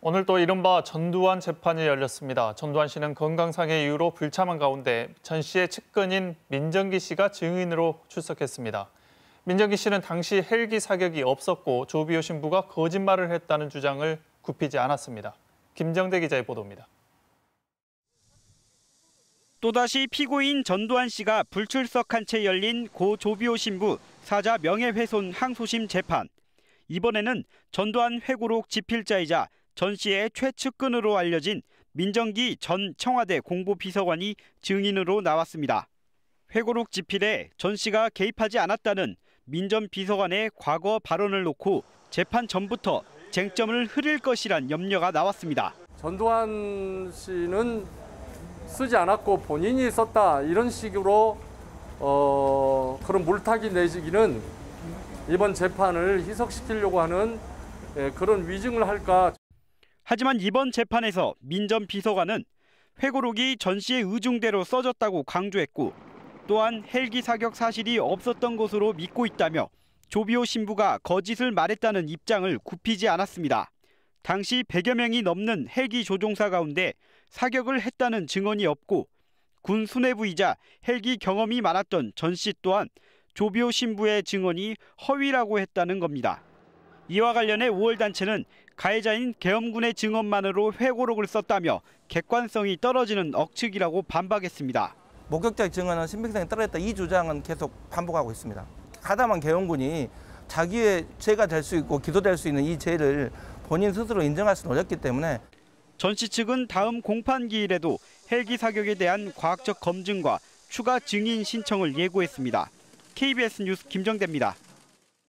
오늘 또 이른바 전두환 재판이 열렸습니다. 전두환 씨는 건강상의 이유로 불참한 가운데 전 씨의 측근인 민정기 씨가 증인으로 출석했습니다. 민정기 씨는 당시 헬기 사격이 없었고 조비오 신부가 거짓말을 했다는 주장을 굽히지 않았습니다. 김정대 기자의 보도입니다. 또다시 피고인 전두환 씨가 불출석한 채 열린 고 조비오 신부 사자 명예훼손 항소심 재판. 이번에는 전두환 회고록 집필자이자 전 씨의 최측근으로 알려진 민정기 전 청와대 공보비서관이 증인으로 나왔습니다. 회고록 집필에 전 씨가 개입하지 않았다는 민전 비서관의 과거 발언을 놓고 재판 전부터 쟁점을 흐릴 것이란 염려가 나왔습니다. 전두환 씨는 쓰지 않았고 본인이 썼다 이런 식으로 어, 그런 물타기 내지기는 이번 재판을 희석시키려고 하는 예, 그런 위증을 할까. 하지만 이번 재판에서 민 전 비서관은 회고록이 전 씨의 의중대로 써졌다고 강조했고 또한 헬기 사격 사실이 없었던 것으로 믿고 있다며 조비오 신부가 거짓을 말했다는 입장을 굽히지 않았습니다. 당시 100여 명이 넘는 헬기 조종사 가운데 사격을 했다는 증언이 없고 군 수뇌부이자 헬기 경험이 많았던 전 씨 또한 조비오 신부의 증언이 허위라고 했다는 겁니다. 이와 관련해 5월 단체는 가해자인 계엄군의 증언만으로 회고록을 썼다며 객관성이 떨어지는 억측이라고 반박했습니다. 목격자 증언은 신빙성이 떨어졌다 이 주장은 계속 반복하고 있습니다. 가담한 계엄군이 자기의 죄가 될 수 있고 기소될 수 있는 이 죄를 본인 스스로 인정할 수는 어렵기 때문에 전씨 측은 다음 공판 기일에도 헬기 사격에 대한 과학적 검증과 추가 증인 신청을 예고했습니다. KBS 뉴스 김정대입니다.